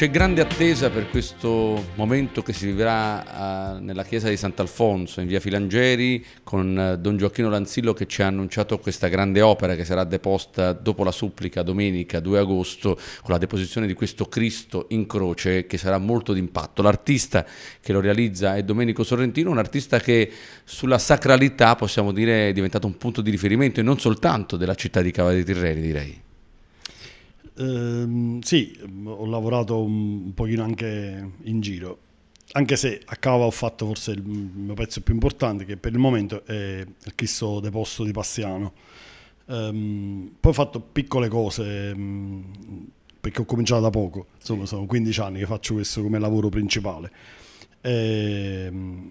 C'è grande attesa per questo momento che si vivrà eh, nella chiesa di Sant'Alfonso in via Filangieri con eh, Don Gioacchino Lanzillo che ci ha annunciato questa grande opera che sarà deposta dopo la supplica domenica 2 agosto con la deposizione di questo Cristo in croce che sarà molto d'impatto. L'artista che lo realizza è Domenico Sorrentino, un artista che sulla sacralità possiamo dire è diventato un punto di riferimento e non soltanto della città di Cava dei Tirreni direi. Ehm, sì, mm, ho lavorato un pochino anche in giro, anche se a Cava ho fatto forse il mio pezzo più importante, che per il momento è il Cristo Deposto di Passiano. Um, poi ho fatto piccole cose um, perché ho cominciato da poco, insomma sì. sono 15 anni che faccio questo come lavoro principale. E, um,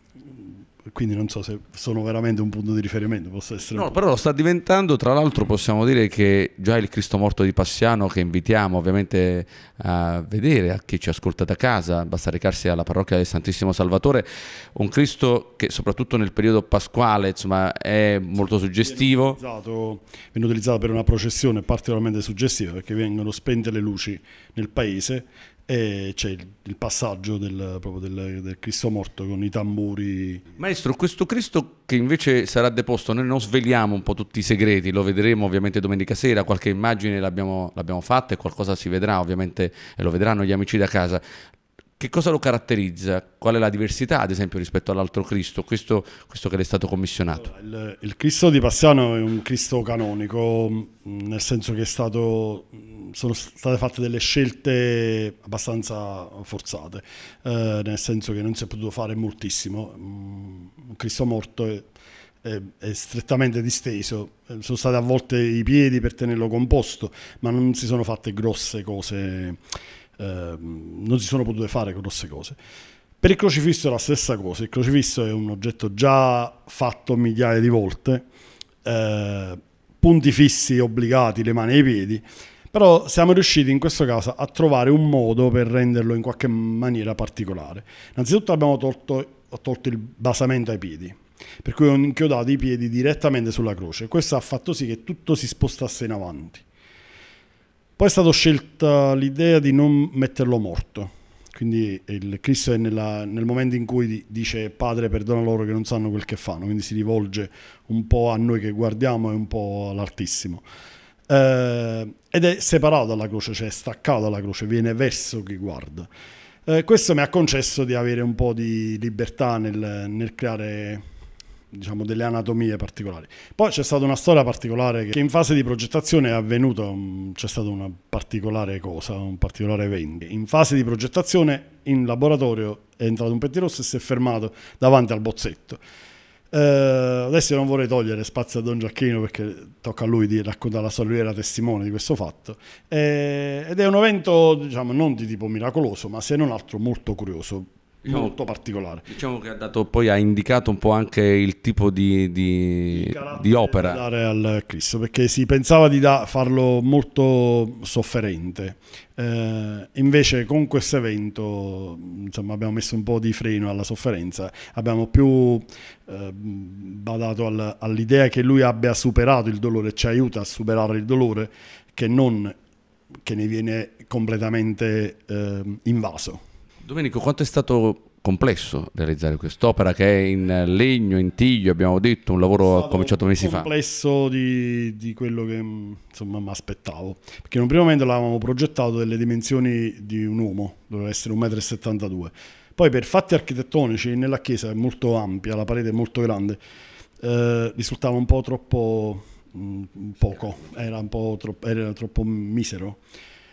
quindi non so se sono veramente un punto di riferimento. Posso essere no, però lo sta diventando. Tra l'altro, possiamo dire che già il Cristo morto di Passiano, che invitiamo ovviamente a vedere a chi ci ascolta da casa, basta recarsi alla parrocchia del Santissimo Salvatore. Un Cristo che, soprattutto nel periodo pasquale, insomma, è molto suggestivo. Viene utilizzato, viene utilizzato per una processione particolarmente suggestiva perché vengono spente le luci nel paese e c'è il, il passaggio del, proprio del, del, Cristo morto con i tamburi. Maestro, questo Cristo che invece sarà deposto, noi non sveliamo un po' tutti i segreti, lo vedremo ovviamente domenica sera, qualche immagine l'abbiamo, l'abbiamo fatta e qualcosa si vedrà ovviamente e lo vedranno gli amici da casa. Che cosa lo caratterizza? Qual è la diversità, ad esempio, rispetto all'altro Cristo, questo, questo che le è stato commissionato? il, il Cristo di Passiano è un Cristo canonico, nel senso che è stato sono state fatte delle scelte abbastanza forzate, eh, nel senso che non si è potuto fare moltissimo. Mm, Cristo morto è, è, è, strettamente disteso, eh, sono state avvolte i piedi per tenerlo composto, ma non si sono fatte grosse cose, eh, non si sono potute fare grosse cose. Per il crocifisso è la stessa cosa, il crocifisso è un oggetto già fatto migliaia di volte, eh, punti fissi obbligati, le mani e i piedi, però siamo riusciti in questo caso a trovare un modo per renderlo in qualche maniera particolare. Innanzitutto abbiamo tolto, tolto il basamento ai piedi, per cui ho inchiodato i piedi direttamente sulla croce. Questo ha fatto sì che tutto si spostasse in avanti. Poi è stata scelta l'idea di non metterlo morto. Quindi il Cristo è nella, nel momento in cui dice Padre perdona loro che non sanno quel che fanno, quindi si rivolge un po' a noi che guardiamo e un po' all'Altissimo eh, ed è separato dalla croce, cioè è staccato dalla croce, viene verso chi guarda. Eh, questo mi ha concesso di avere un po' di libertà nel, nel creare diciamo, delle anatomie particolari. Poi c'è stata una storia particolare che in fase di progettazione è avvenuta, mm, c'è stata una particolare cosa, un particolare evento. In fase di progettazione in laboratorio è entrato un pettirosso e si è fermato davanti al bozzetto. Uh, adesso non vorrei togliere spazio a Don Giacchino perché tocca a lui di raccontare la sua lui era testimone di questo fatto. Eh, ed è un evento, diciamo, non di tipo miracoloso, ma se non altro molto curioso Diciamo, molto particolare. Diciamo che ha dato, poi ha indicato un po' anche il tipo di, di, di opera. Da dare al Cristo, perché si pensava di da, farlo molto sofferente. Eh, invece con questo evento insomma, abbiamo messo un po' di freno alla sofferenza, abbiamo più eh, badato al, all'idea che lui abbia superato il dolore, ci aiuta a superare il dolore, che non che ne viene completamente eh, invaso. Domenico, quanto è stato complesso realizzare quest'opera che è in legno, in tiglio, abbiamo detto, un lavoro cominciato mesi fa? complesso di, di quello che insomma mi aspettavo, perché in un primo momento l'avevamo progettato delle dimensioni di un uomo, doveva essere 1,72 m, poi per fatti architettonici nella chiesa è molto ampia, la parete è molto grande, eh, risultava un po' troppo mh, mm, poco, era un po' troppo, era troppo misero.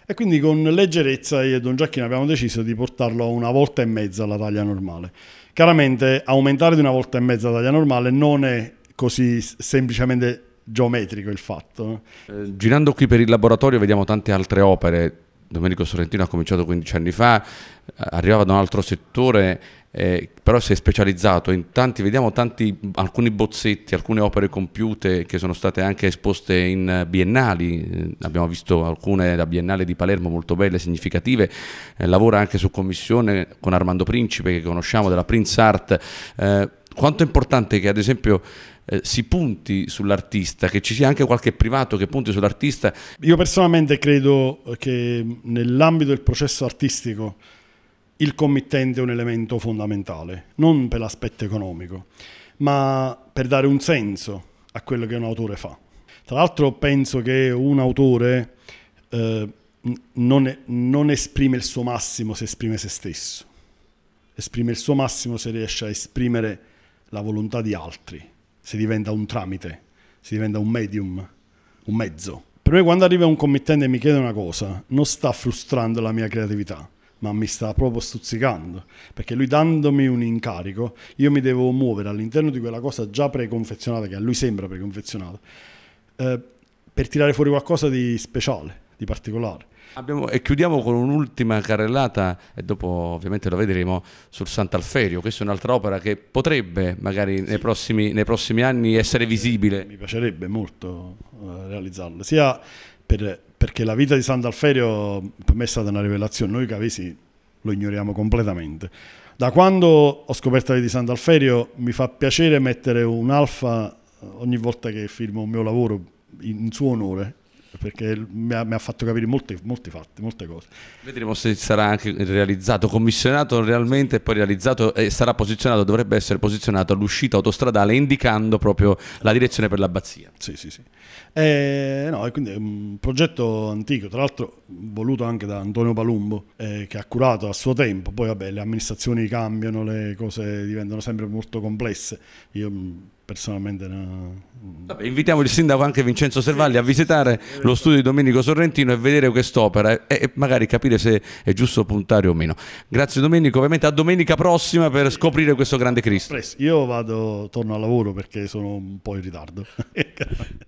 E quindi con leggerezza io e Don Giacchino abbiamo deciso di portarlo a una volta e mezza la taglia normale. Chiaramente aumentare di una volta e mezza la taglia normale non è così semplicemente geometrico il fatto. Eh, girando qui per il laboratorio vediamo tante altre opere. Domenico Sorrentino ha cominciato 15 anni fa, eh, arrivava da un altro settore eh, però si è specializzato in tanti, vediamo tanti, alcuni bozzetti, alcune opere compiute che sono state anche esposte in eh, biennali, eh, abbiamo visto alcune da Biennale di Palermo molto belle, significative, eh, lavora anche su commissione con Armando Principe che conosciamo della Prince Art, eh, quanto è importante che ad esempio eh, si punti sull'artista, che ci sia anche qualche privato che punti sull'artista? Io personalmente credo che nell'ambito del processo artistico il committente è un elemento fondamentale, non per l'aspetto economico, ma per dare un senso a quello che un autore fa. Tra l'altro penso che un autore eh, non, non esprime il suo massimo se esprime se stesso, esprime il suo massimo se riesce a esprimere la volontà di altri, se diventa un tramite, se diventa un medium, un mezzo. Per me quando arriva un committente e mi chiede una cosa, non sta frustrando la mia creatività, ma mi sta proprio stuzzicando, perché lui dandomi un incarico, io mi devo muovere all'interno di quella cosa già preconfezionata, che a lui sembra preconfezionata, eh, per tirare fuori qualcosa di speciale, di particolare. Abbiamo, e chiudiamo con un'ultima carrellata, e dopo ovviamente lo vedremo, sul Sant'Alferio. Questa è un'altra opera che potrebbe magari sì. nei, prossimi, nei, prossimi, anni essere visibile. Mi piacerebbe molto eh, realizzarla, sia per, perché la vita di Sant'Alferio per me è stata una rivelazione, noi cavesi lo ignoriamo completamente. Da quando ho scoperto la vita di Sant'Alferio mi fa piacere mettere un alfa ogni volta che firmo un mio lavoro in suo onore perché mi ha, mi ha fatto capire molti, molti, fatti, molte cose. Vedremo se sarà anche realizzato, commissionato realmente e poi realizzato e sarà posizionato, dovrebbe essere posizionato all'uscita autostradale indicando proprio la direzione per l'abbazia. Sì, sì, sì. E, eh, no, e quindi è un progetto antico, tra l'altro voluto anche da Antonio Palumbo eh, che ha curato a suo tempo, poi vabbè le amministrazioni cambiano, le cose diventano sempre molto complesse. Io personalmente no. Vabbè, invitiamo il sindaco anche Vincenzo Servalli a visitare lo studio di Domenico Sorrentino e vedere quest'opera e, magari capire se è giusto puntare o meno. Grazie Domenico, ovviamente a domenica prossima per scoprire questo grande Cristo. Io vado, torno al lavoro perché sono un po' in ritardo.